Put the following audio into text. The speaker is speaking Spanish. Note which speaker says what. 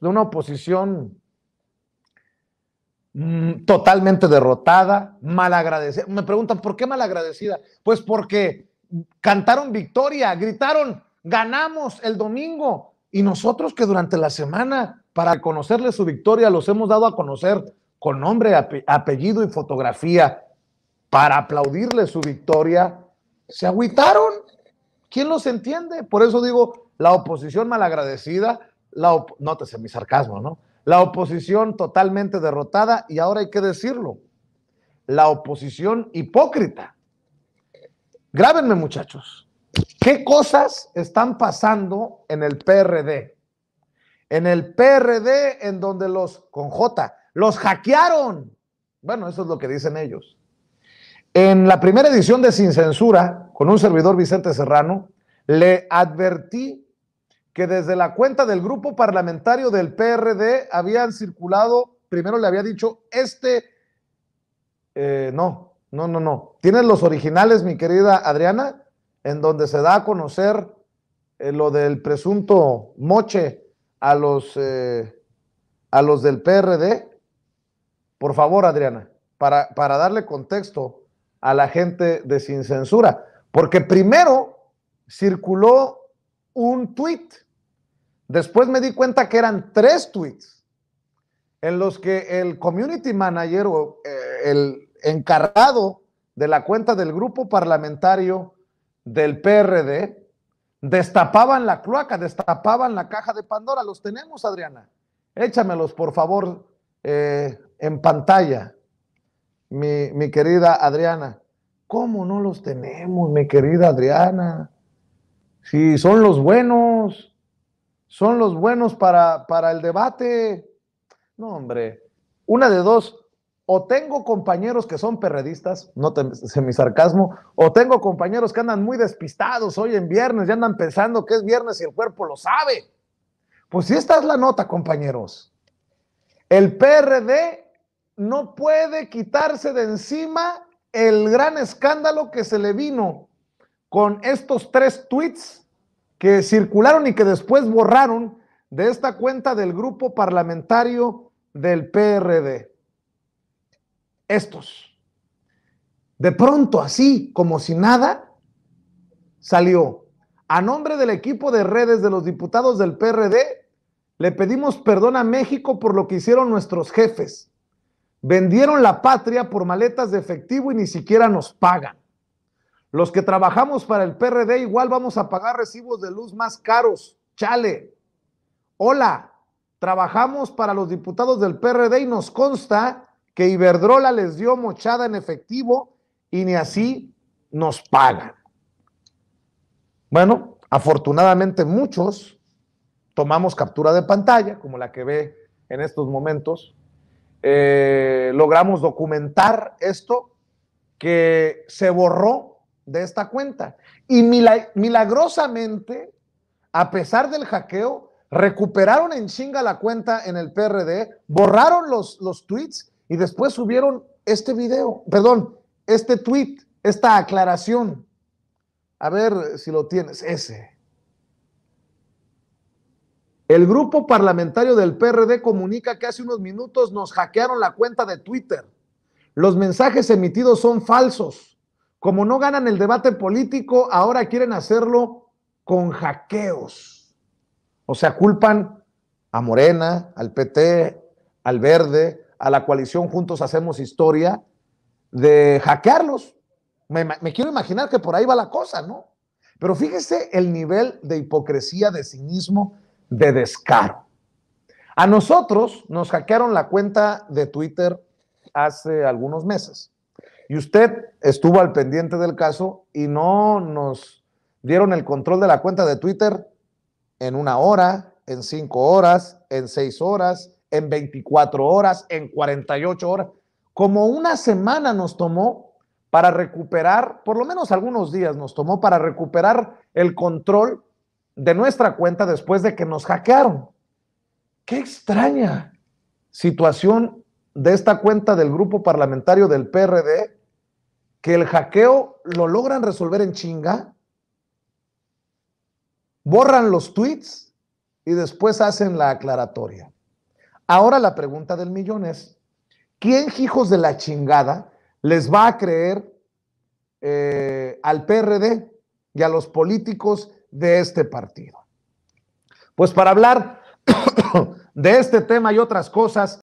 Speaker 1: de una oposición mm, totalmente derrotada, malagradecida. Me preguntan, ¿por qué malagradecida? Pues porque cantaron victoria, gritaron, ganamos el domingo. Y nosotros que durante la semana, para reconocerle su victoria, los hemos dado a conocer con nombre, apellido y fotografía, para aplaudirle su victoria, se agüitaron. ¿Quién los entiende? Por eso digo, la oposición malagradecida la nótese mi sarcasmo, ¿no? La oposición totalmente derrotada y ahora hay que decirlo, la oposición hipócrita. Grábenme muchachos, ¿qué cosas están pasando en el PRD? En el PRD en donde los, con J, los hackearon. Bueno, eso es lo que dicen ellos. En la primera edición de Sin Censura, con un servidor Vicente Serrano, le advertí que desde la cuenta del grupo parlamentario del PRD habían circulado, primero le había dicho, este, eh, no, no, no, no. Tienes los originales, mi querida Adriana, en donde se da a conocer eh, lo del presunto moche a los, eh, a los del PRD. Por favor, Adriana, para, para darle contexto a la gente de Sin Censura, porque primero circuló un tuit Después me di cuenta que eran tres tweets en los que el community manager o eh, el encargado de la cuenta del grupo parlamentario del PRD destapaban la cloaca, destapaban la caja de Pandora. Los tenemos, Adriana. Échamelos, por favor, eh, en pantalla, mi, mi querida Adriana. ¿Cómo no los tenemos, mi querida Adriana? Si son los buenos son los buenos para, el debate. No, hombre, una de dos, o tengo compañeros que son perredistas, no sé mi sarcasmo, o tengo compañeros que andan muy despistados hoy en viernes, ya andan pensando que es viernes y el cuerpo lo sabe. Pues si esta es la nota, compañeros. El PRD no puede quitarse de encima el gran escándalo que se le vino con estos tres tweets que circularon y que después borraron de esta cuenta del grupo parlamentario del PRD. Estos. De pronto, así como si nada, salió. A nombre del equipo de redes de los diputados del PRD, le pedimos perdón a México por lo que hicieron nuestros jefes. Vendieron la patria por maletas de efectivo y ni siquiera nos pagan. Los que trabajamos para el PRD igual vamos a pagar recibos de luz más caros. Chale. Hola, trabajamos para los diputados del PRD y nos consta que Iberdrola les dio mochada en efectivo y ni así nos pagan. Bueno, afortunadamente muchos tomamos captura de pantalla, como la que ve en estos momentos. Eh, logramos documentar esto que se borró de esta cuenta. Y milagrosamente, a pesar del hackeo, recuperaron en chinga la cuenta en el PRD, borraron los, los tweets y después subieron este video, perdón, este tweet, esta aclaración. A ver si lo tienes, ese. El grupo parlamentario del PRD comunica que hace unos minutos nos hackearon la cuenta de Twitter. Los mensajes emitidos son falsos. Como no ganan el debate político, ahora quieren hacerlo con hackeos. O sea, culpan a Morena, al PT, al Verde, a la coalición Juntos Hacemos Historia de hackearlos. Me, me quiero imaginar que por ahí va la cosa, ¿no? Pero fíjese el nivel de hipocresía, de cinismo, de descaro. A nosotros nos hackearon la cuenta de Twitter hace algunos meses. Y usted estuvo al pendiente del caso y no nos dieron el control de la cuenta de Twitter en una hora, en cinco horas, en seis horas, en 24 horas, en 48 horas. Como una semana nos tomó para recuperar, por lo menos algunos días nos tomó para recuperar el control de nuestra cuenta después de que nos hackearon. Qué extraña situación de esta cuenta del grupo parlamentario del PRD que el hackeo lo logran resolver en chinga, borran los tweets y después hacen la aclaratoria. Ahora la pregunta del millón es, ¿quién hijos de la chingada les va a creer eh, al PRD y a los políticos de este partido? Pues para hablar de este tema y otras cosas,